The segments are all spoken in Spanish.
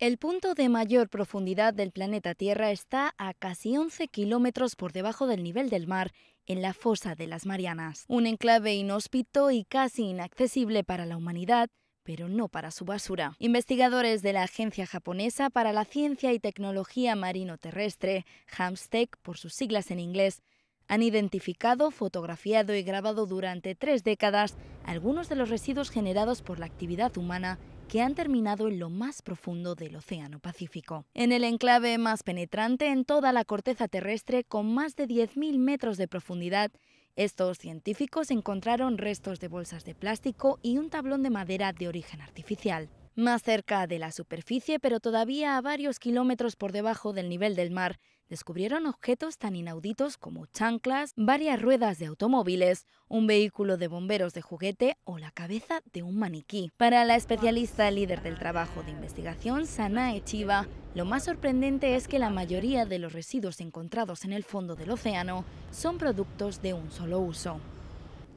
El punto de mayor profundidad del planeta Tierra está a casi 11 kilómetros por debajo del nivel del mar, en la fosa de las Marianas, un enclave inhóspito y casi inaccesible para la humanidad, pero no para su basura. Investigadores de la Agencia Japonesa para la Ciencia y Tecnología Marino-Terrestre, HAMSTEC por sus siglas en inglés, han identificado, fotografiado y grabado durante tres décadas algunos de los residuos generados por la actividad humana que han terminado en lo más profundo del Océano Pacífico. En el enclave más penetrante en toda la corteza terrestre, con más de 10.000 metros de profundidad, estos científicos encontraron restos de bolsas de plástico y un tablón de madera de origen artificial. Más cerca de la superficie, pero todavía a varios kilómetros por debajo del nivel del mar, descubrieron objetos tan inauditos como chanclas, varias ruedas de automóviles, un vehículo de bomberos de juguete o la cabeza de un maniquí. Para la especialista líder del trabajo de investigación, Sanae Chiva, lo más sorprendente es que la mayoría de los residuos encontrados en el fondo del océano son productos de un solo uso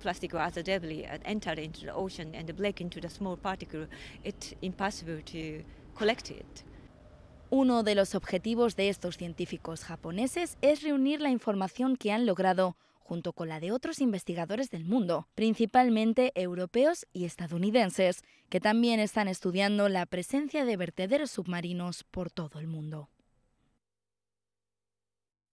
plastic uh, into the ocean and break into the small particle, impossible to collect it. Uno de los objetivos de estos científicos japoneses es reunir la información que han logrado junto con la de otros investigadores del mundo, principalmente europeos y estadounidenses, que también están estudiando la presencia de vertederos submarinos por todo el mundo.